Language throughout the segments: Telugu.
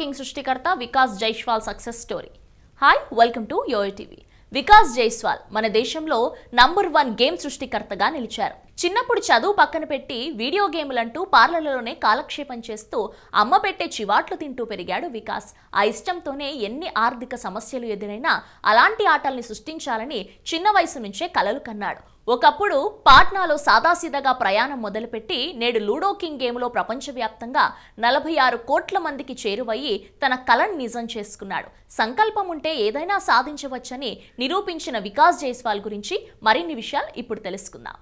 కింగ్ సృష్టికర్త Vikas Jaiswal success story hi welcome to YoYo TV Vikas Jaiswal మన దేశంలో నంబర్ వన్ గేమ్ సృష్టికర్తగా నిలిచారు చిన్నప్పుడు చదువు పక్కన పెట్టి వీడియో గేములంటూ పార్లర్లలోనే కాలక్షేపం చేస్తూ అమ్మ పెట్టే చివాట్లు తింటూ పెరిగాడు వికాస్ ఆ ఇష్టంతోనే ఎన్ని ఆర్థిక సమస్యలు ఎదురైనా అలాంటి ఆటల్ని సృష్టించాలని చిన్న వయసు నుంచే కలలు కన్నాడు ఒకప్పుడు పాట్నాలో సాదాసీదాగా ప్రయాణం మొదలుపెట్టి నేడు లూడో కింగ్ గేమ్లో ప్రపంచవ్యాప్తంగా నలభై ఆరు కోట్ల మందికి చేరువయ్యి తన కలను నిజం చేసుకున్నాడు సంకల్పం ఉంటే ఏదైనా సాధించవచ్చని నిరూపించిన వికాస్ జైస్వాల్ గురించి మరిన్ని విషయాలు ఇప్పుడు తెలుసుకుందాం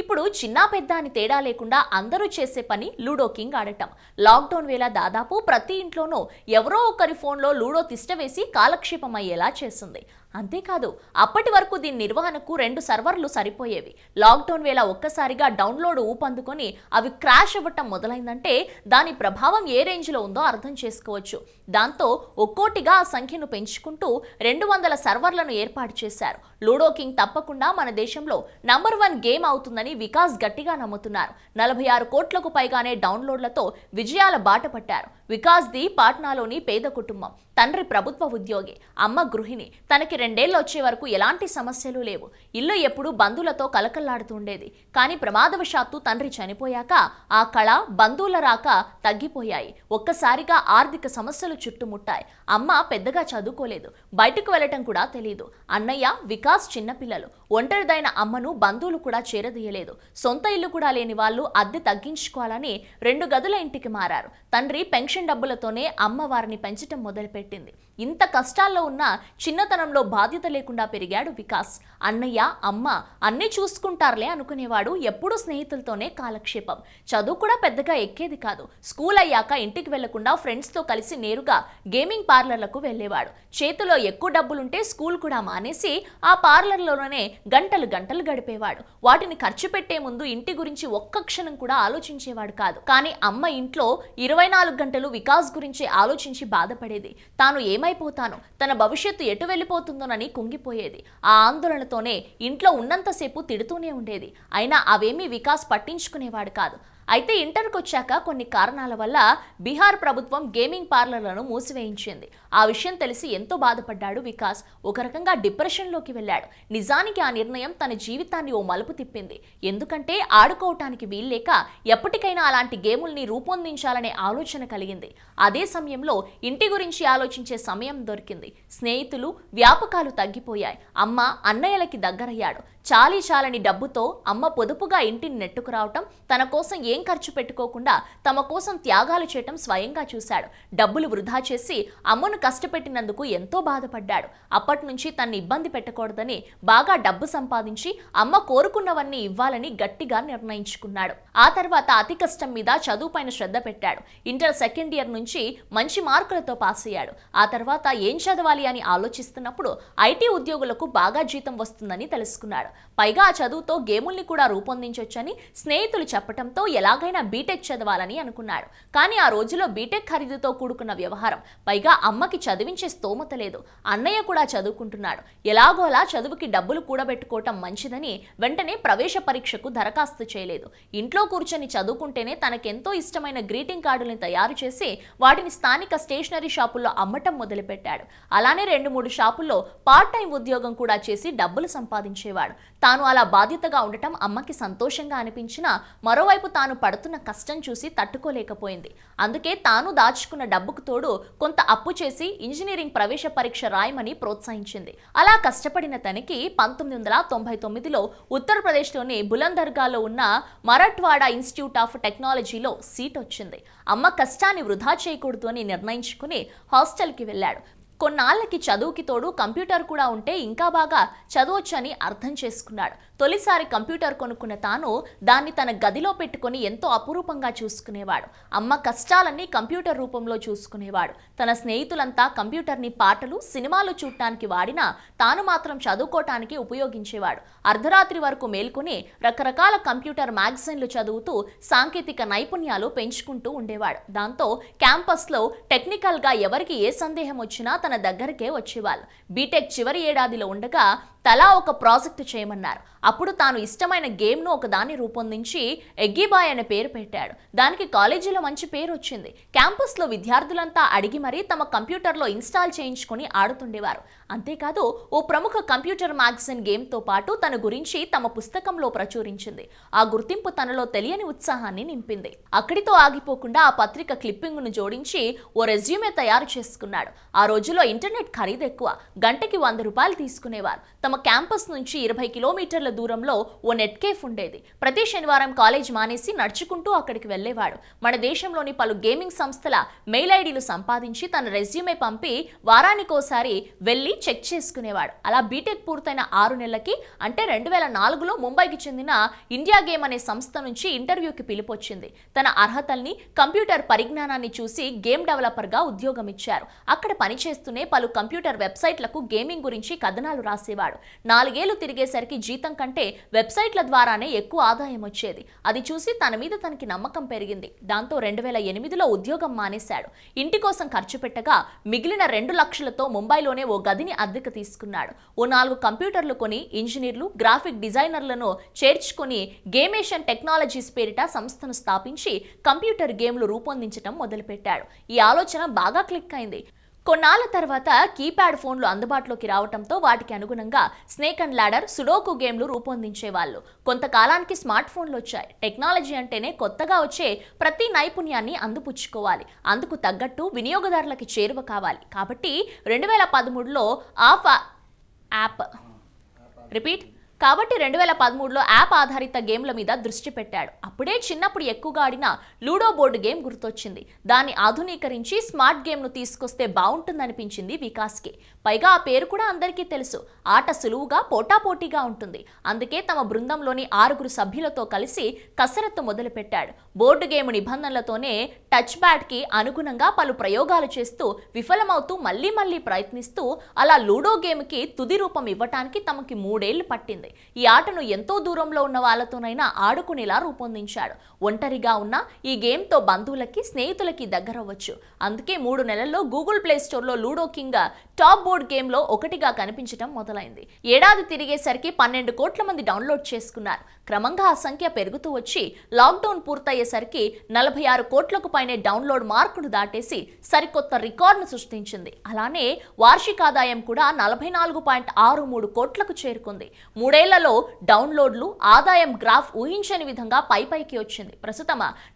ఇప్పుడు చిన్న పెద్ద అని తేడా లేకుండా అందరూ చేసే పని లూడో కింగ్ ఆడటం లాక్డౌన్ వేళ దాదాపు ప్రతి ఇంట్లోనూ ఎవరో ఒకరి ఫోన్లో లూడో తిష్టవేసి కాలక్షేపం అయ్యేలా చేస్తుంది అంతేకాదు అప్పటి వరకు దీని నిర్వహణకు రెండు సర్వర్లు సరిపోయేవి లాక్డౌన్ వేళ ఒక్కసారిగా డౌన్లోడ్ ఊపందుకొని అవి క్రాష్ అవ్వటం మొదలైందంటే దాని ప్రభావం ఏ రేంజ్లో ఉందో అర్థం చేసుకోవచ్చు దాంతో ఒక్కోటిగా ఆ సంఖ్యను పెంచుకుంటూ రెండు వందల సర్వర్లను ఏర్పాటు చేశారు లూడో కింగ్ తప్పకుండా మన దేశంలో నంబర్ వన్ గేమ్ అవుతుందని వికాస్ గట్టిగా నమ్ముతున్నారు నలభై ఆరు కోట్లకు పైగానే డౌన్లోడ్లతో విజయాల బాట పట్టారు వికాస్ ది పాట్నాలోని పేద కుటుంబం తండ్రి ప్రభుత్వ ఉద్యోగి అమ్మ గృహిణి తనకి రెండేళ్ళు వచ్చే వరకు ఎలాంటి సమస్యలు లేవు ఇల్లు ఎప్పుడూ బంధువులతో కలకల్లాడుతుండేది కానీ ప్రమాదవశాత్తు తండ్రి చనిపోయాక ఆ కళ బంధువుల రాక తగ్గిపోయాయి ఒక్కసారిగా ఆర్థిక సమస్యలు చుట్టుముట్టాయి అమ్మ పెద్దగా చదువుకోలేదు బయటకు వెళ్ళటం కూడా తెలియదు అన్నయ్య వికాస్ చిన్నపిల్లలు ఒంటరిదైన అమ్మను బంధువులు కూడా చేరదీయలేదు సొంత ఇల్లు కూడా లేని వాళ్ళు అద్దె తగ్గించుకోవాలని రెండు గదుల ఇంటికి మారారు తండ్రి పెన్షన్ డబ్బులతోనే అమ్మ వారిని పెంచటం మొదలుపెట్టింది ఇంత కష్టాల్లో ఉన్న చిన్నతనంలో బాధ్యత లేకుండా పెరిగాడు వికాస్ అన్నయ్య అమ్మ అన్నీ చూసుకుంటారులే అనుకునేవాడు ఎప్పుడూ స్నేహితులతోనే కాలక్షేపం చదువు కూడా పెద్దగా ఎక్కేది కాదు స్కూల్ అయ్యాక ఇంటికి వెళ్లకుండా ఫ్రెండ్స్తో కలిసి నేరుగా గేమింగ్ పార్లర్లకు వెళ్ళేవాడు చేతిలో ఎక్కువ డబ్బులుంటే స్కూల్ కూడా మానేసి ఆ పార్లర్లోనే గంటలు గంటలు గడిపేవాడు వాటిని ఖర్చు పెట్టే ముందు ఇంటి గురించి ఒక్క క్షణం కూడా ఆలోచించేవాడు కాదు కానీ అమ్మ ఇంట్లో ఇరవై నాలుగు గంటలు వికాస్ గురించి ఆలోచించి బాధపడేది తాను ఏమైపోతాను తన భవిష్యత్తు ఎటు వెళ్ళిపోతుంది వస్తుందోనని కుంగిపోయేది ఆ ఆందోళనతోనే ఇంట్లో ఉన్నంతసేపు తిడుతూనే ఉండేది అయినా అవేమీ వికాస్ పట్టించుకునేవాడు కాదు అయితే ఇంటర్కు వచ్చాక కొన్ని కారణాల వల్ల బీహార్ ప్రభుత్వం గేమింగ్ పార్లర్లను మూసివేయించింది ఆ విషయం తెలిసి ఎంతో బాధపడ్డాడు వికాస్ ఒక రకంగా డిప్రెషన్లోకి వెళ్ళాడు నిజానికి ఆ నిర్ణయం తన జీవితాన్ని ఓ మలుపు తిప్పింది ఎందుకంటే ఆడుకోవటానికి వీల్లేక ఎప్పటికైనా అలాంటి గేముల్ని రూపొందించాలనే ఆలోచన కలిగింది అదే సమయంలో ఇంటి గురించి ఆలోచించే సమయం దొరికింది స్నేహితులు వ్యాపకాలు తగ్గిపోయాయి అమ్మ అన్నయ్యలకి దగ్గరయ్యాడు చాలీ చాలని డబ్బుతో అమ్మ పొదుపుగా ఇంటిని నెట్టుకురావటం తన కోసం ఏం ఖర్చు పెట్టుకోకుండా తమ కోసం త్యాగాలు చేయటం స్వయంగా చూశాడు డబ్బులు వృధా చేసి అమ్మను కష్టపెట్టినందుకు ఎంతో బాధపడ్డాడు అప్పటి నుంచి తన్ని ఇబ్బంది పెట్టకూడదని బాగా డబ్బు సంపాదించి అమ్మ కోరుకున్నవన్నీ ఇవ్వాలని గట్టిగా నిర్ణయించుకున్నాడు ఆ తర్వాత అతి కష్టం మీద చదువు శ్రద్ధ పెట్టాడు ఇంటర్ సెకండ్ ఇయర్ నుంచి మంచి మార్కులతో పాస్ అయ్యాడు ఆ తర్వాత ఏం చదవాలి అని ఆలోచిస్తున్నప్పుడు ఐటీ ఉద్యోగులకు బాగా జీతం వస్తుందని తెలుసుకున్నాడు పైగా ఆ చదువుతో గేముల్ని కూడా రూపొందించొచ్చని స్నేహితులు చెప్పడంతో ఎలాగైనా బీటెక్ చదవాలని అనుకున్నాడు కానీ ఆ రోజులో బీటెక్ ఖరీదుతో కూడుకున్న వ్యవహారం పైగా అమ్మకి చదివించే స్తోమత లేదు అన్నయ్య కూడా చదువుకుంటున్నాడు ఎలాగోలా చదువుకి డబ్బులు కూడబెట్టుకోవటం మంచిదని వెంటనే ప్రవేశ పరీక్షకు దరఖాస్తు చేయలేదు ఇంట్లో కూర్చొని చదువుకుంటేనే తనకెంతో ఇష్టమైన గ్రీటింగ్ కార్డుల్ని తయారు చేసి వాటిని స్థానిక స్టేషనరీ షాపుల్లో అమ్మటం మొదలుపెట్టాడు అలానే రెండు మూడు షాపుల్లో పార్ట్ టైం ఉద్యోగం కూడా చేసి డబ్బులు సంపాదించేవాడు తాను అలా బాధ్యతగా ఉండటం అమ్మకి సంతోషంగా అనిపించినా మరోవైపు తాను పడుతున్న కష్టం చూసి తట్టుకోలేకపోయింది అందుకే తాను దాచుకున్న డబ్బుకు తోడు కొంత అప్పు చేసి ఇంజనీరింగ్ ప్రవేశ పరీక్ష రాయమని ప్రోత్సహించింది అలా కష్టపడిన తనకి పంతొమ్మిది వందల తొంభై తొమ్మిదిలో ఉత్తరప్రదేశ్లోని బులందర్గాలో ఉన్న మరాఠ్వాడా ఇన్స్టిట్యూట్ ఆఫ్ టెక్నాలజీలో సీట్ వచ్చింది అమ్మ కష్టాన్ని వృధా చేయకూడదు అని నిర్ణయించుకుని హాస్టల్కి వెళ్ళాడు కొన్నాళ్ళకి చదువుకి తోడు కంప్యూటర్ కూడా ఉంటే ఇంకా బాగా చదవచ్చని అర్థం చేసుకున్నాడు తొలిసారి కంప్యూటర్ కొనుక్కున్న తాను దాన్ని తన గదిలో పెట్టుకొని ఎంతో అపురూపంగా చూసుకునేవాడు అమ్మ కష్టాలన్నీ కంప్యూటర్ రూపంలో చూసుకునేవాడు తన స్నేహితులంతా కంప్యూటర్ని పాటలు సినిమాలు చూడటానికి వాడినా తాను మాత్రం చదువుకోవటానికి ఉపయోగించేవాడు అర్ధరాత్రి వరకు మేల్కొని రకరకాల కంప్యూటర్ మ్యాగజైన్లు చదువుతూ సాంకేతిక నైపుణ్యాలు పెంచుకుంటూ ఉండేవాడు దాంతో క్యాంపస్లో టెక్నికల్గా ఎవరికి ఏ సందేహం వచ్చినా తన తన దగ్గరకే వచ్చేవాళ్ళు బీటెక్ చివరి ఏడాదిలో ఉండగా తలా ఒక ప్రాజెక్టు చేయమన్నారు అప్పుడు తాను ఇష్టమైన గేమ్ను ఒకదాన్ని రూపొందించి ఎగ్గిబాయ్ అనే పేరు పెట్టాడు దానికి కాలేజీలో మంచి పేరు వచ్చింది క్యాంపస్లో విద్యార్థులంతా అడిగి మరీ తమ కంప్యూటర్లో ఇన్స్టాల్ చేయించుకుని ఆడుతుండేవారు అంతేకాదు ఓ ప్రముఖ కంప్యూటర్ మ్యాగజైన్ గేమ్తో పాటు తన గురించి తమ పుస్తకంలో ప్రచురించింది ఆ గుర్తింపు తనలో తెలియని ఉత్సాహాన్ని నింపింది అక్కడితో ఆగిపోకుండా ఆ పత్రిక క్లిప్పింగ్ను జోడించి ఓ రెజ్యూమే తయారు చేసుకున్నాడు ఆ రోజులో ఇంటర్నెట్ ఖరీదు ఎక్కువ గంటకి వంద రూపాయలు తీసుకునేవారు తమ క్యాంపస్ నుంచి ఇరవై కిలోమీటర్ల దూరంలో ఓ నెట్ కేఫ్ ఉండేది ప్రతి శనివారం కాలేజ్ మానేసి నడుచుకుంటూ అక్కడికి వెళ్ళేవాడు మన దేశంలోని పలు గేమింగ్ సంస్థల మెయిల్ ఐడీలు సంపాదించి తన రెజ్యూమే పంపి వారానికోసారి వెళ్ళి చెక్ చేసుకునేవాడు అలా బీటెక్ పూర్తయిన ఆరు నెలలకి అంటే రెండు వేల నాలుగులో ముంబైకి చెందిన ఇండియా గేమ్ అనే సంస్థ నుంచి ఇంటర్వ్యూకి పిలుపొచ్చింది తన అర్హతల్ని కంప్యూటర్ పరిజ్ఞానాన్ని చూసి గేమ్ డెవలపర్గా ఉద్యోగం ఇచ్చారు అక్కడ పనిచేస్తూనే పలు కంప్యూటర్ వెబ్సైట్లకు గేమింగ్ గురించి కథనాలు రాసేవాడు నాలుగేళ్లు తిరిగేసరికి జీతం కంటే వెబ్సైట్ల ద్వారానే ఎక్కువ ఆదాయం వచ్చేది అది చూసి తన మీద తనకి నమ్మకం పెరిగింది దాంతో రెండు వేల ఎనిమిదిలో ఉద్యోగం మానేశాడు ఇంటి కోసం ఖర్చు పెట్టగా మిగిలిన రెండు లక్షలతో ముంబైలోనే ఓ గదిని అద్దెకు తీసుకున్నాడు ఓ నాలుగు కంప్యూటర్లు కొని ఇంజనీర్లు గ్రాఫిక్ డిజైనర్లను చేర్చుకుని గేమేషన్ టెక్నాలజీస్ పేరిట సంస్థను స్థాపించి కంప్యూటర్ గేమ్లు రూపొందించడం మొదలుపెట్టాడు ఈ ఆలోచన బాగా క్లిక్ అయింది కొన్నాళ్ల తర్వాత కీప్యాడ్ ఫోన్లు అందుబాటులోకి రావడంతో వాటికి అనుగుణంగా స్నేక్ అండ్ ల్యాడర్ సుడోకు గేమ్లు రూపొందించేవాళ్ళు కొంతకాలానికి స్మార్ట్ ఫోన్లు వచ్చాయి టెక్నాలజీ అంటేనే కొత్తగా వచ్చే ప్రతి నైపుణ్యాన్ని అందుపుచ్చుకోవాలి అందుకు తగ్గట్టు వినియోగదారులకి చేరువ కావాలి కాబట్టి రెండు వేల పదమూడులో ఆఫ్ యాప్ రిపీట్ కాబట్టి రెండు వేల పదమూడులో యాప్ ఆధారిత గేమ్ల మీద దృష్టి పెట్టాడు అప్పుడే చిన్నప్పుడు ఎక్కువగా ఆడిన లూడో బోర్డు గేమ్ గుర్తొచ్చింది దాన్ని ఆధునీకరించి స్మార్ట్ గేమ్ను తీసుకొస్తే బాగుంటుందనిపించింది వికాస్కి పైగా ఆ పేరు కూడా అందరికీ తెలుసు ఆట సులువుగా పోటాపోటీగా ఉంటుంది అందుకే తమ బృందంలోని ఆరుగురు సభ్యులతో కలిసి కసరత్తు మొదలుపెట్టాడు బోర్డు గేమ్ నిబంధనలతోనే టచ్ బ్యాట్కి అనుగుణంగా పలు ప్రయోగాలు చేస్తూ విఫలమవుతూ మళ్ళీ మళ్ళీ ప్రయత్నిస్తూ అలా లూడో గేమ్కి తుది రూపం ఇవ్వటానికి తమకి మూడేళ్లు పట్టింది ఈ ఆటను ఎంతో దూరంలో ఉన్న వాళ్ళతోనైనా ఆడుకునేలా రూపొందించాడు ఒంటరిగా ఉన్న ఈ గేమ్తో బంధువులకి స్నేహితులకి దగ్గరవ్వచ్చు అందుకే మూడు నెలల్లో గూగుల్ ప్లే స్టోర్లో లూడో కింగ్ టాప్ బోర్డ్ గేమ్లో ఒకటిగా కనిపించడం మొదలైంది ఏడాది తిరిగేసరికి పన్నెండు కోట్ల మంది డౌన్లోడ్ చేసుకున్నారు క్రమంగా ఆ సంఖ్య పెరుగుతూ వచ్చి లాక్డౌన్ పూర్తయ్యేసరికి నలభై ఆరు కోట్లకు పైనే డౌన్లోడ్ మార్కును దాటేసి సరికొత్త రికార్డును సృష్టించింది అలానే వార్షిక ఆదాయం కూడా నలభై నాలుగు పాయింట్ ఆరు మూడు కోట్లకు చేరుకుంది మూడేళ్లలో డౌన్లోడ్లు ఆదాయం గ్రాఫ్ ఊహించని విధంగా పైపైకి వచ్చింది ప్రస్తుతం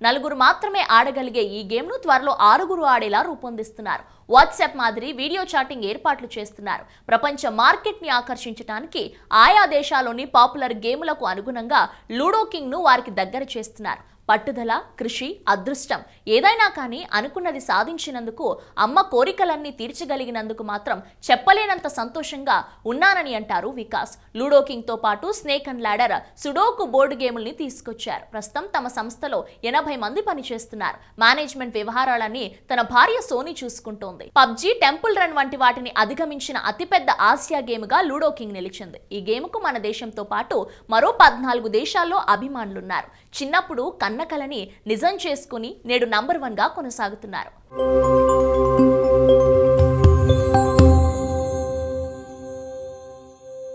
నలుగురు మాత్రమే ఆడగలిగే ఈ గేమ్ను త్వరలో ఆరుగురు ఆడేలా రూపొందిస్తున్నారు వాట్సాప్ మాదిరి వీడియో చాటింగ్ ఏర్పాట్లు చేస్తున్నారు ప్రపంచ మార్కెట్ని ఆకర్షించడానికి ఆయా దేశాల్లోని పాపులర్ గేములకు అనుగుణంగా లూడో కింగ్ను వారికి దగ్గర చేస్తున్నారు పట్టుదల కృషి అదృష్టం ఏదైనా కానీ అనుకున్నది సాధించినందుకు అమ్మ కోరికలన్నీ తీర్చగలిగినందుకు మాత్రం చెప్పలేనంత సంతోషంగా ఉన్నానని అంటారు వికాస్ లూడో పాటు snake and ladder sudoku board గేముల్ని తీసుకొచ్చారు ప్రస్తుతం తమ సంస్థలో ఎనభై మంది పనిచేస్తున్నారు మేనేజ్మెంట్ వ్యవహారాలన్నీ తన భార్య సోని చూసుకుంటోంది పబ్జీ టెంపుల్ రన్ వంటి వాటిని అధిగమించిన అతిపెద్ద ఆసియా గేమ్గా లూడో కింగ్ నిలిచింది ఈ గేమ్కు మన దేశంతో పాటు మరో పద్నాలుగు దేశాల్లో అభిమానులున్నారు చిన్నప్పుడు కన్ అన్న కలని నిజం చేసుకుని నేడు నంబర్ వన్గా కొనసాగుతున్నారు